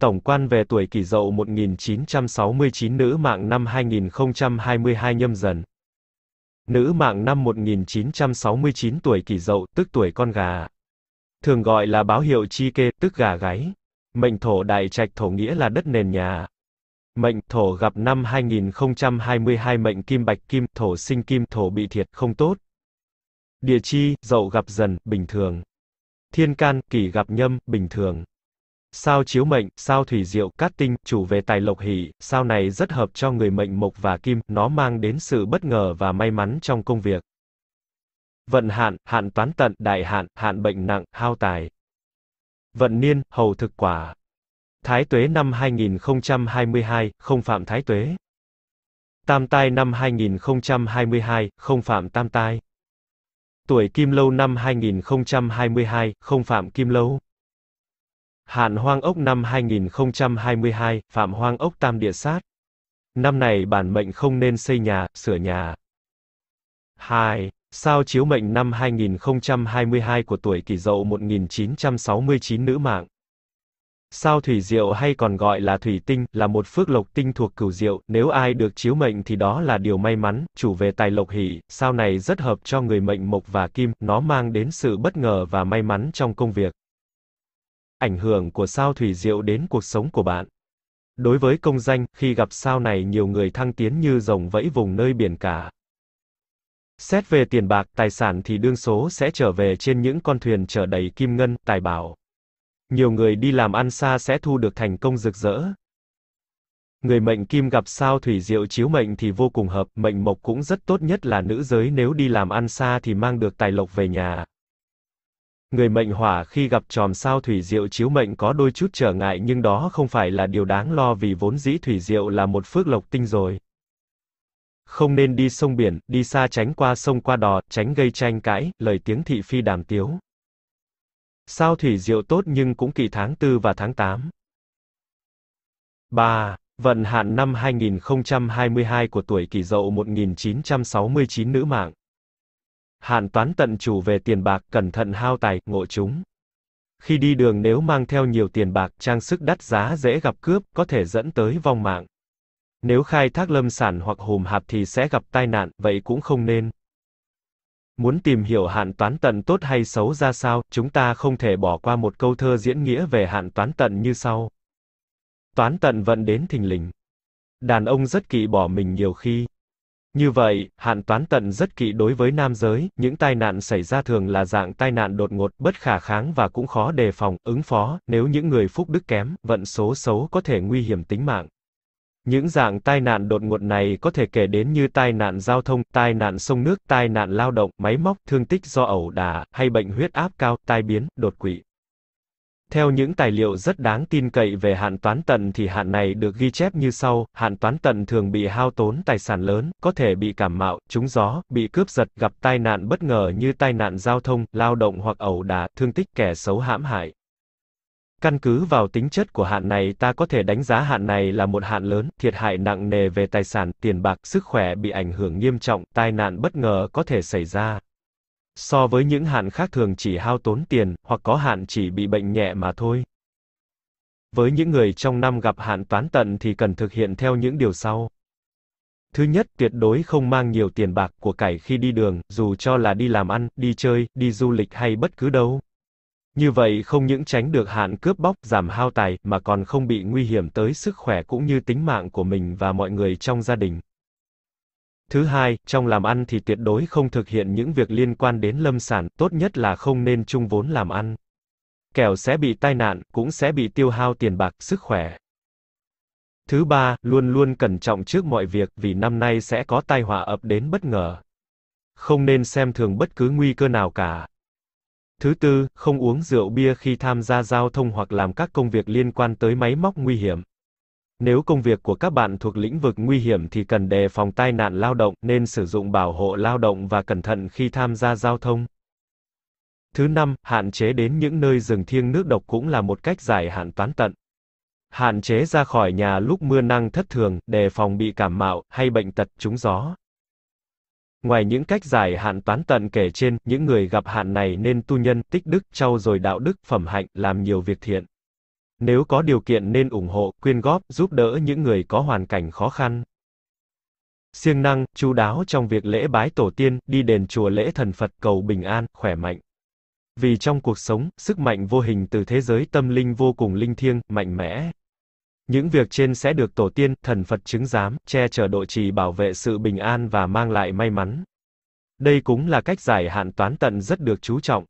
Tổng quan về tuổi kỷ dậu 1969 nữ mạng năm 2022 nhâm dần. Nữ mạng năm 1969 tuổi kỷ dậu, tức tuổi con gà. Thường gọi là báo hiệu chi kê, tức gà gáy. Mệnh thổ đại trạch thổ nghĩa là đất nền nhà. Mệnh thổ gặp năm 2022 mệnh kim bạch kim, thổ sinh kim, thổ bị thiệt, không tốt. Địa chi, dậu gặp dần, bình thường. Thiên can, kỷ gặp nhâm, bình thường sao chiếu mệnh, sao thủy diệu, cát tinh, chủ về tài lộc hỷ, sao này rất hợp cho người mệnh mộc và kim, nó mang đến sự bất ngờ và may mắn trong công việc. Vận hạn, hạn toán tận, đại hạn, hạn bệnh nặng, hao tài. Vận niên, hầu thực quả. Thái tuế năm 2022, không phạm thái tuế. Tam tai năm 2022, không phạm tam tai. Tuổi kim lâu năm 2022, không phạm kim lâu. Hạn Hoang Ốc năm 2022, Phạm Hoang Ốc Tam Địa Sát. Năm này bản mệnh không nên xây nhà, sửa nhà. 2. Sao chiếu mệnh năm 2022 của tuổi kỷ dậu 1969 nữ mạng. Sao thủy diệu hay còn gọi là thủy tinh, là một phước lộc tinh thuộc cửu diệu, nếu ai được chiếu mệnh thì đó là điều may mắn, chủ về tài lộc hỷ, sao này rất hợp cho người mệnh mộc và kim, nó mang đến sự bất ngờ và may mắn trong công việc ảnh hưởng của sao thủy diệu đến cuộc sống của bạn. Đối với công danh, khi gặp sao này nhiều người thăng tiến như rồng vẫy vùng nơi biển cả. Xét về tiền bạc, tài sản thì đương số sẽ trở về trên những con thuyền chở đầy kim ngân, tài bảo. Nhiều người đi làm ăn xa sẽ thu được thành công rực rỡ. Người mệnh kim gặp sao thủy diệu chiếu mệnh thì vô cùng hợp, mệnh mộc cũng rất tốt nhất là nữ giới nếu đi làm ăn xa thì mang được tài lộc về nhà. Người mệnh hỏa khi gặp tròm sao thủy diệu chiếu mệnh có đôi chút trở ngại nhưng đó không phải là điều đáng lo vì vốn dĩ thủy diệu là một phước lộc tinh rồi. Không nên đi sông biển, đi xa tránh qua sông qua đò, tránh gây tranh cãi, lời tiếng thị phi đàm tiếu. Sao thủy diệu tốt nhưng cũng kỳ tháng 4 và tháng 8. 3. Vận hạn năm 2022 của tuổi kỷ dậu 1969 nữ mạng hạn toán tận chủ về tiền bạc, cẩn thận hao tài, ngộ chúng. Khi đi đường nếu mang theo nhiều tiền bạc, trang sức đắt giá dễ gặp cướp, có thể dẫn tới vong mạng. Nếu khai thác lâm sản hoặc hùm hạp thì sẽ gặp tai nạn, vậy cũng không nên. Muốn tìm hiểu hạn toán tận tốt hay xấu ra sao, chúng ta không thể bỏ qua một câu thơ diễn nghĩa về hạn toán tận như sau. Toán tận vận đến thình lình. Đàn ông rất kỵ bỏ mình nhiều khi, như vậy, hạn toán tận rất kỵ đối với nam giới, những tai nạn xảy ra thường là dạng tai nạn đột ngột, bất khả kháng và cũng khó đề phòng, ứng phó, nếu những người phúc đức kém, vận số xấu có thể nguy hiểm tính mạng. Những dạng tai nạn đột ngột này có thể kể đến như tai nạn giao thông, tai nạn sông nước, tai nạn lao động, máy móc, thương tích do ẩu đả, hay bệnh huyết áp cao, tai biến, đột quỵ. Theo những tài liệu rất đáng tin cậy về hạn toán tận thì hạn này được ghi chép như sau, hạn toán tận thường bị hao tốn tài sản lớn, có thể bị cảm mạo, trúng gió, bị cướp giật, gặp tai nạn bất ngờ như tai nạn giao thông, lao động hoặc ẩu đả, thương tích kẻ xấu hãm hại. Căn cứ vào tính chất của hạn này ta có thể đánh giá hạn này là một hạn lớn, thiệt hại nặng nề về tài sản, tiền bạc, sức khỏe bị ảnh hưởng nghiêm trọng, tai nạn bất ngờ có thể xảy ra. So với những hạn khác thường chỉ hao tốn tiền, hoặc có hạn chỉ bị bệnh nhẹ mà thôi. Với những người trong năm gặp hạn toán tận thì cần thực hiện theo những điều sau. Thứ nhất, tuyệt đối không mang nhiều tiền bạc của cải khi đi đường, dù cho là đi làm ăn, đi chơi, đi du lịch hay bất cứ đâu. Như vậy không những tránh được hạn cướp bóc, giảm hao tài, mà còn không bị nguy hiểm tới sức khỏe cũng như tính mạng của mình và mọi người trong gia đình. Thứ hai, trong làm ăn thì tuyệt đối không thực hiện những việc liên quan đến lâm sản, tốt nhất là không nên chung vốn làm ăn. Kẻo sẽ bị tai nạn, cũng sẽ bị tiêu hao tiền bạc, sức khỏe. Thứ ba, luôn luôn cẩn trọng trước mọi việc vì năm nay sẽ có tai họa ập đến bất ngờ. Không nên xem thường bất cứ nguy cơ nào cả. Thứ tư, không uống rượu bia khi tham gia giao thông hoặc làm các công việc liên quan tới máy móc nguy hiểm. Nếu công việc của các bạn thuộc lĩnh vực nguy hiểm thì cần đề phòng tai nạn lao động, nên sử dụng bảo hộ lao động và cẩn thận khi tham gia giao thông. Thứ năm, hạn chế đến những nơi rừng thiêng nước độc cũng là một cách giải hạn toán tận. Hạn chế ra khỏi nhà lúc mưa năng thất thường, đề phòng bị cảm mạo hay bệnh tật trúng gió. Ngoài những cách giải hạn toán tận kể trên, những người gặp hạn này nên tu nhân, tích đức, trau dồi đạo đức, phẩm hạnh, làm nhiều việc thiện. Nếu có điều kiện nên ủng hộ, quyên góp, giúp đỡ những người có hoàn cảnh khó khăn. Siêng năng, chú đáo trong việc lễ bái tổ tiên, đi đền chùa lễ thần Phật cầu bình an, khỏe mạnh. Vì trong cuộc sống, sức mạnh vô hình từ thế giới tâm linh vô cùng linh thiêng, mạnh mẽ. Những việc trên sẽ được tổ tiên, thần Phật chứng giám, che chở độ trì bảo vệ sự bình an và mang lại may mắn. Đây cũng là cách giải hạn toán tận rất được chú trọng.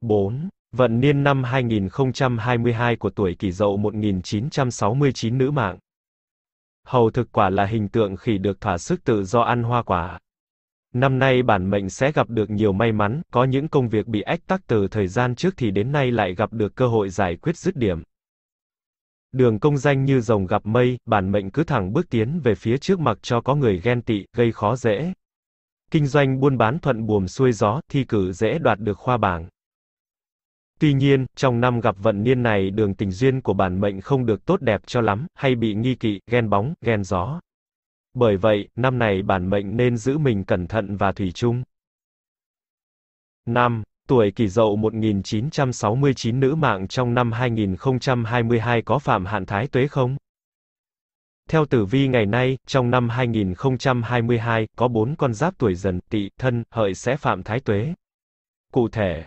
4. Vận niên năm 2022 của tuổi kỷ dậu 1969 nữ mạng. Hầu thực quả là hình tượng khỉ được thỏa sức tự do ăn hoa quả. Năm nay bản mệnh sẽ gặp được nhiều may mắn, có những công việc bị ách tắc từ thời gian trước thì đến nay lại gặp được cơ hội giải quyết dứt điểm. Đường công danh như rồng gặp mây, bản mệnh cứ thẳng bước tiến về phía trước mặc cho có người ghen tị, gây khó dễ. Kinh doanh buôn bán thuận buồm xuôi gió, thi cử dễ đoạt được khoa bảng. Tuy nhiên, trong năm gặp vận niên này đường tình duyên của bản mệnh không được tốt đẹp cho lắm, hay bị nghi kỵ, ghen bóng, ghen gió. Bởi vậy, năm này bản mệnh nên giữ mình cẩn thận và thủy chung. 5. Tuổi kỷ dậu 1969 nữ mạng trong năm 2022 có phạm hạn thái tuế không? Theo tử vi ngày nay, trong năm 2022, có 4 con giáp tuổi dần, tỵ, thân, hợi sẽ phạm thái tuế. Cụ thể,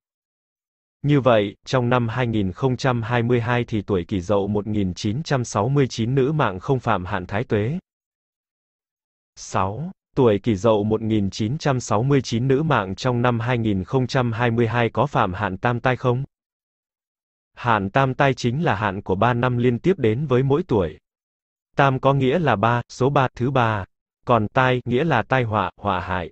Như vậy, trong năm 2022 thì tuổi kỷ dậu 1969 nữ mạng không phạm hạn thái tuế. 6. Tuổi kỷ dậu 1969 nữ mạng trong năm 2022 có phạm hạn tam tai không? Hạn tam tai chính là hạn của 3 năm liên tiếp đến với mỗi tuổi. Tam có nghĩa là 3, số 3, thứ 3. Còn tai, nghĩa là tai họa, họa hại.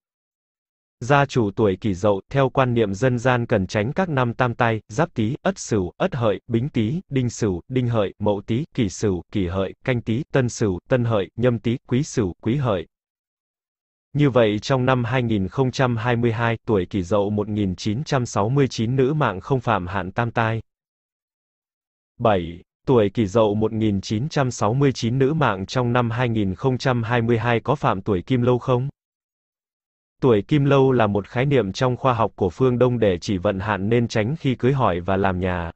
Gia chủ tuổi kỷ dậu, theo quan niệm dân gian cần tránh các năm tam tai, giáp tý, ất sửu, ất hợi, bính tý, đinh sửu, đinh hợi, mậu tý, kỷ sửu, kỷ hợi, canh tý, tân sửu, tân hợi, nhâm tý, quý sửu, quý hợi. Như vậy trong năm 2022, tuổi kỷ dậu 1969 nữ mạng không phạm hạn tam tai. 7. Tuổi kỷ dậu 1969 nữ mạng trong năm 2022 có phạm tuổi kim lâu không? Tuổi kim lâu là một khái niệm trong khoa học của phương Đông để chỉ vận hạn nên tránh khi cưới hỏi và làm nhà.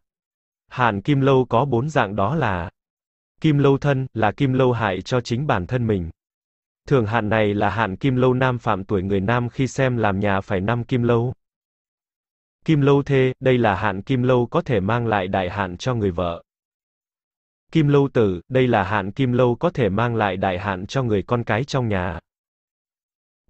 Hạn kim lâu có bốn dạng đó là Kim lâu thân là kim lâu hại cho chính bản thân mình. Thường hạn này là hạn kim lâu nam phạm tuổi người nam khi xem làm nhà phải năm kim lâu. Kim lâu thê, đây là hạn kim lâu có thể mang lại đại hạn cho người vợ. Kim lâu tử, đây là hạn kim lâu có thể mang lại đại hạn cho người con cái trong nhà.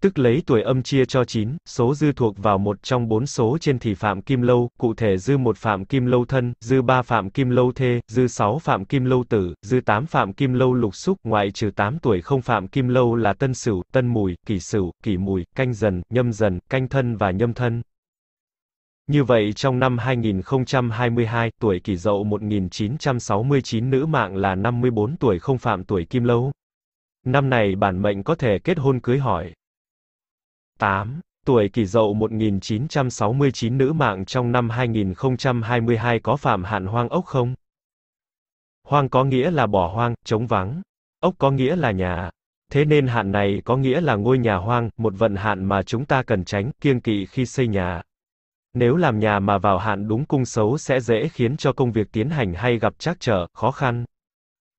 tức lấy tuổi âm chia cho 9, số dư thuộc vào một trong bốn số trên thì phạm kim lâu, cụ thể dư một phạm kim lâu thân, dư ba phạm kim lâu thê, dư 6 phạm kim lâu tử, dư 8 phạm kim lâu lục xúc, ngoại trừ 8 tuổi không phạm kim lâu là tân sửu, tân mùi, kỷ sửu, kỷ mùi, canh dần, nhâm dần, canh thân và nhâm thân. Như vậy trong năm 2022, tuổi kỷ dậu 1969 nữ mạng là 54 tuổi không phạm tuổi kim lâu. Năm này bản mệnh có thể kết hôn cưới hỏi. 8. Tuổi kỷ dậu 1969 nữ mạng trong năm 2022 có phạm hạn hoang ốc không? Hoang có nghĩa là bỏ hoang, trống vắng. Ốc có nghĩa là nhà. Thế nên hạn này có nghĩa là ngôi nhà hoang, một vận hạn mà chúng ta cần tránh, kiêng kỵ khi xây nhà. Nếu làm nhà mà vào hạn đúng cung xấu sẽ dễ khiến cho công việc tiến hành hay gặp trắc trở, khó khăn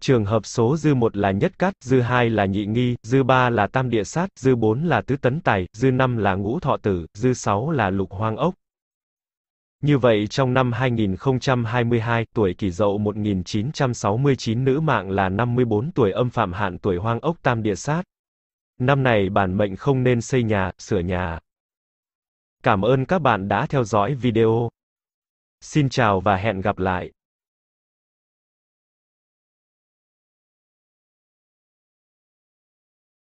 trường hợp số dư 1 là nhất cát, dư 2 là nhị nghi, dư 3 là tam địa sát, dư 4 là tứ tấn tài, dư 5 là ngũ thọ tử, dư 6 là lục hoang ốc. Như vậy trong năm 2022, tuổi kỷ dậu 1969 nữ mạng là 54 tuổi âm phạm hạn tuổi hoang ốc tam địa sát. Năm này bản mệnh không nên xây nhà, sửa nhà. Cảm ơn các bạn đã theo dõi video. Xin chào và hẹn gặp lại.